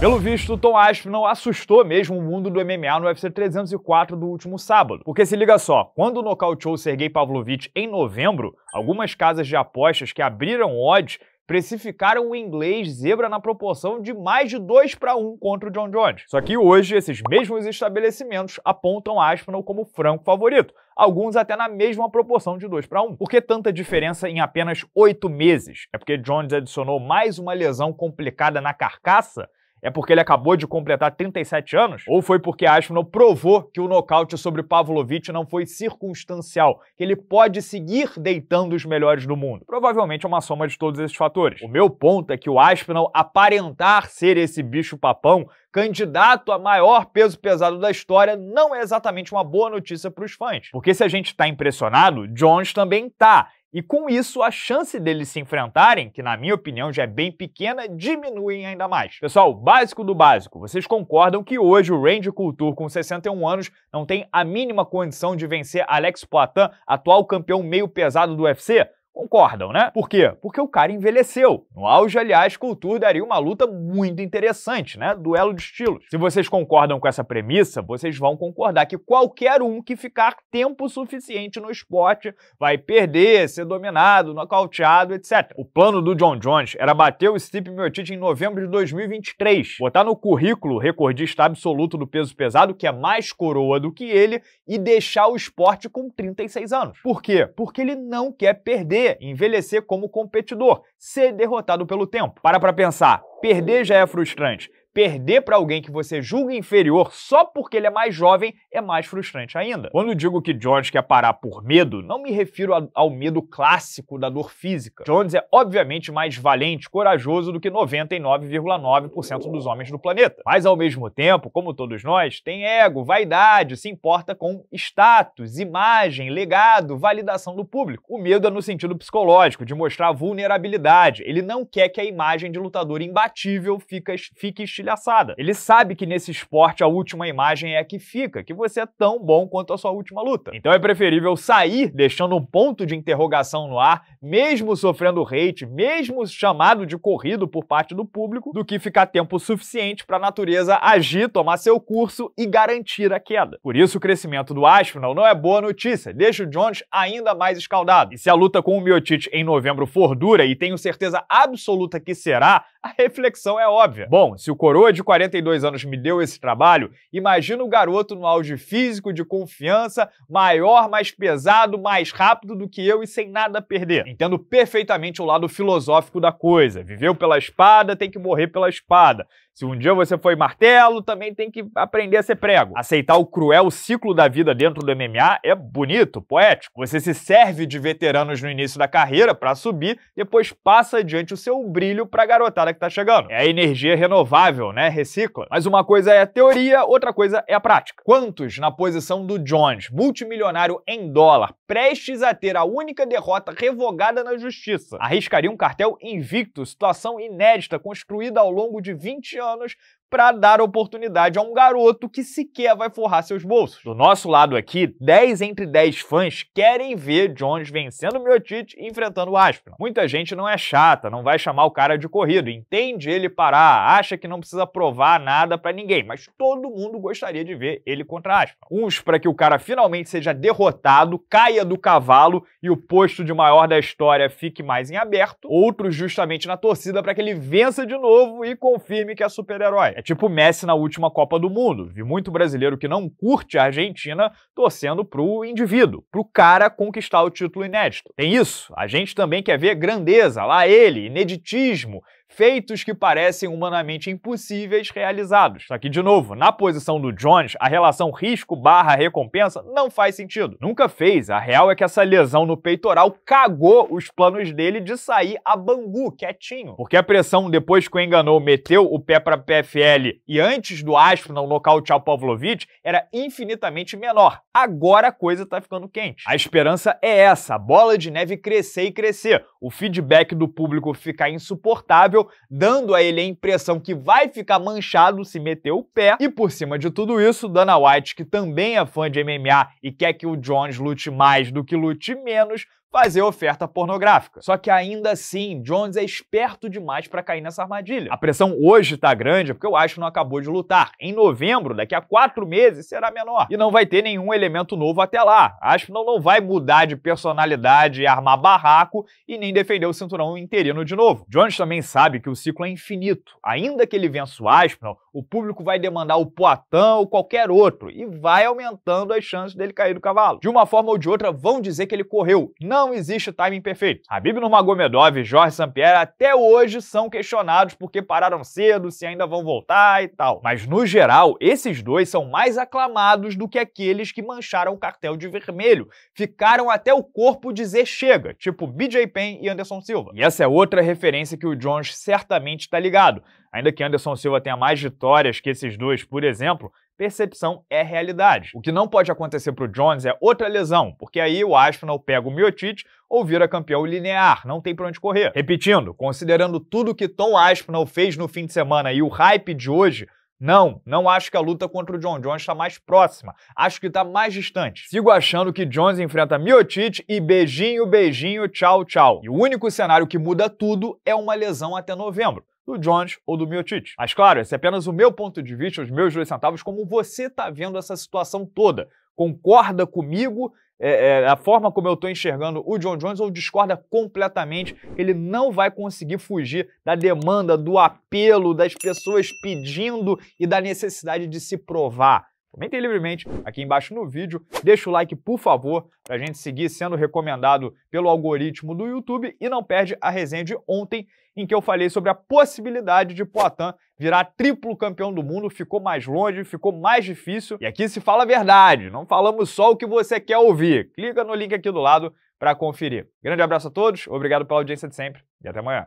Pelo visto, Tom Asp não assustou mesmo o mundo do MMA no UFC 304 do último sábado. Porque se liga só, quando nocauteou Sergei Pavlovich em novembro, algumas casas de apostas que abriram odds precificaram o inglês zebra na proporção de mais de 2 para 1 contra o John Jones. Só que hoje, esses mesmos estabelecimentos apontam Aspinall como franco favorito, alguns até na mesma proporção de 2 para 1. Por que tanta diferença em apenas 8 meses? É porque Jones adicionou mais uma lesão complicada na carcaça? é porque ele acabou de completar 37 anos? Ou foi porque Aspinall provou que o nocaute sobre Pavlovich não foi circunstancial, que ele pode seguir deitando os melhores do mundo? Provavelmente é uma soma de todos esses fatores. O meu ponto é que o Aspinall aparentar ser esse bicho-papão candidato a maior peso pesado da história não é exatamente uma boa notícia para os fãs. Porque se a gente está impressionado, Jones também tá. E com isso, a chance deles se enfrentarem, que na minha opinião já é bem pequena, diminuem ainda mais. Pessoal, básico do básico, vocês concordam que hoje o Randy Couture, com 61 anos, não tem a mínima condição de vencer Alex Poitin, atual campeão meio pesado do UFC? Concordam, né? Por quê? Porque o cara envelheceu. No auge, aliás, Couture daria uma luta muito interessante, né? Duelo de estilos. Se vocês concordam com essa premissa, vocês vão concordar que qualquer um que ficar tempo suficiente no esporte vai perder, ser dominado, nocauteado, etc. O plano do John Jones era bater o Steve Miocic em novembro de 2023, botar no currículo recordista absoluto do peso pesado, que é mais coroa do que ele, e deixar o esporte com 36 anos. Por quê? Porque ele não quer perder envelhecer como competidor, ser derrotado pelo tempo. Para para pensar, perder já é frustrante perder para alguém que você julga inferior só porque ele é mais jovem é mais frustrante ainda. Quando digo que Jones quer parar por medo, não me refiro a, ao medo clássico da dor física. Jones é obviamente mais valente, corajoso do que 99,9% dos homens do planeta. Mas ao mesmo tempo, como todos nós, tem ego, vaidade, se importa com status, imagem, legado, validação do público. O medo é no sentido psicológico, de mostrar vulnerabilidade. Ele não quer que a imagem de lutador imbatível fique estilhaçada palhaçada. Ele sabe que nesse esporte a última imagem é a que fica, que você é tão bom quanto a sua última luta. Então é preferível sair deixando um ponto de interrogação no ar, mesmo sofrendo hate, mesmo chamado de corrido por parte do público, do que ficar tempo suficiente para a natureza agir, tomar seu curso e garantir a queda. Por isso o crescimento do Aspinall não é boa notícia, deixa o Jones ainda mais escaldado. E se a luta com o Miocic em novembro for dura, e tenho certeza absoluta que será, A reflexão é óbvia. Bom, se o coroa de 42 anos me deu esse trabalho, imagina o garoto no auge físico, de confiança, maior, mais pesado, mais rápido do que eu e sem nada a perder. Entendo perfeitamente o lado filosófico da coisa. Viveu pela espada, tem que morrer pela espada. Se um dia você foi martelo, também tem que aprender a ser prego. Aceitar o cruel ciclo da vida dentro do MMA é bonito, poético. Você se serve de veteranos no início da carreira para subir, depois passa adiante o seu brilho para a garotada que tá chegando. É a energia renovável, né? Recicla. Mas uma coisa é a teoria, outra coisa é a prática. Quantos na posição do Jones, multimilionário em dólar, prestes a ter a única derrota revogada na justiça, arriscaria um cartel invicto, situação inédita construída ao longo de 20 anos? anos para dar oportunidade a um garoto que sequer vai forrar seus bolsos. Do nosso lado aqui, 10 entre 10 fãs querem ver Jones vencendo Miotic e enfrentando o Aspinall. Muita gente não é chata, não vai chamar o cara de corrido, entende ele parar, acha que não precisa provar nada para ninguém, mas todo mundo gostaria de ver ele contra Aspinall. Uns para que o cara finalmente seja derrotado, caia do cavalo e o posto de maior da história fique mais em aberto, outros justamente na torcida para que ele vença de novo e confirme que é super-herói. É tipo o Messi na última Copa do Mundo. Vi muito brasileiro que não curte a Argentina torcendo pro indivíduo, pro cara conquistar o título inédito. Tem isso. A gente também quer ver grandeza, lá ele, ineditismo, feitos que parecem humanamente impossíveis realizados. Aqui de novo, na posição do Jones, a relação risco barra recompensa não faz sentido. Nunca fez, a real é que essa lesão no peitoral cagou os planos dele de sair a Bangu, quietinho. Porque a pressão depois que o enganou meteu o pé para PFL e antes do no local tchau Pavlovich era infinitamente menor. Agora a coisa tá ficando quente. A esperança é essa, a bola de neve crescer e crescer, o feedback do público ficar insuportável dando a ele a impressão que vai ficar manchado se meter o pé. E por cima de tudo isso, Dana White, que também é fã de MMA e quer que o Jones lute mais do que lute menos, fazer oferta pornográfica. Só que ainda assim, Jones é esperto demais para cair nessa armadilha. A pressão hoje tá grande é porque o Ashton não acabou de lutar. Em novembro, daqui a quatro meses, será menor. E não vai ter nenhum elemento novo até lá. Ashton não vai mudar de personalidade, armar barraco e nem defender o cinturão interino de novo. Jones também sabe que o ciclo é infinito. Ainda que ele vença o Aspinall, o público vai demandar o Poitin ou qualquer outro e vai aumentando as chances dele cair do cavalo. De uma forma ou de outra, vão dizer que ele correu. Não não existe o timing perfeito. Habib Nurmagomedov e Jorge Sampierre até hoje são questionados porque pararam cedo, se ainda vão voltar e tal. Mas no geral, esses dois são mais aclamados do que aqueles que mancharam o cartel de vermelho, ficaram até o corpo dizer chega, tipo BJ Penn e Anderson Silva. E essa é outra referência que o Jones certamente está ligado. Ainda que Anderson Silva tenha mais vitórias que esses dois, por exemplo, percepção é realidade. O que não pode acontecer para o Jones é outra lesão, porque aí o Aspinall pega o miotite ou vira campeão linear, não tem para onde correr. Repetindo, considerando tudo que Tom Aspinall fez no fim de semana e o hype de hoje, não, não acho que a luta contra o John Jones está mais próxima. Acho que está mais distante. Sigo achando que Jones enfrenta miotite e beijinho, beijinho, tchau, tchau. E o único cenário que muda tudo é uma lesão até novembro do Jones ou do Miotic. Mas claro, esse é apenas o meu ponto de vista, os meus dois centavos, como você está vendo essa situação toda. Concorda comigo é, é, a forma como eu estou enxergando o John Jones ou discorda completamente. Ele não vai conseguir fugir da demanda, do apelo das pessoas pedindo e da necessidade de se provar. Comentem livremente aqui embaixo no vídeo, deixa o like por favor, para a gente seguir sendo recomendado pelo algoritmo do YouTube e não perde a resenha de ontem, em que eu falei sobre a possibilidade de Poitin virar triplo campeão do mundo, ficou mais longe, ficou mais difícil. E aqui se fala a verdade, não falamos só o que você quer ouvir. Clica no link aqui do lado para conferir. Grande abraço a todos, obrigado pela audiência de sempre e até amanhã.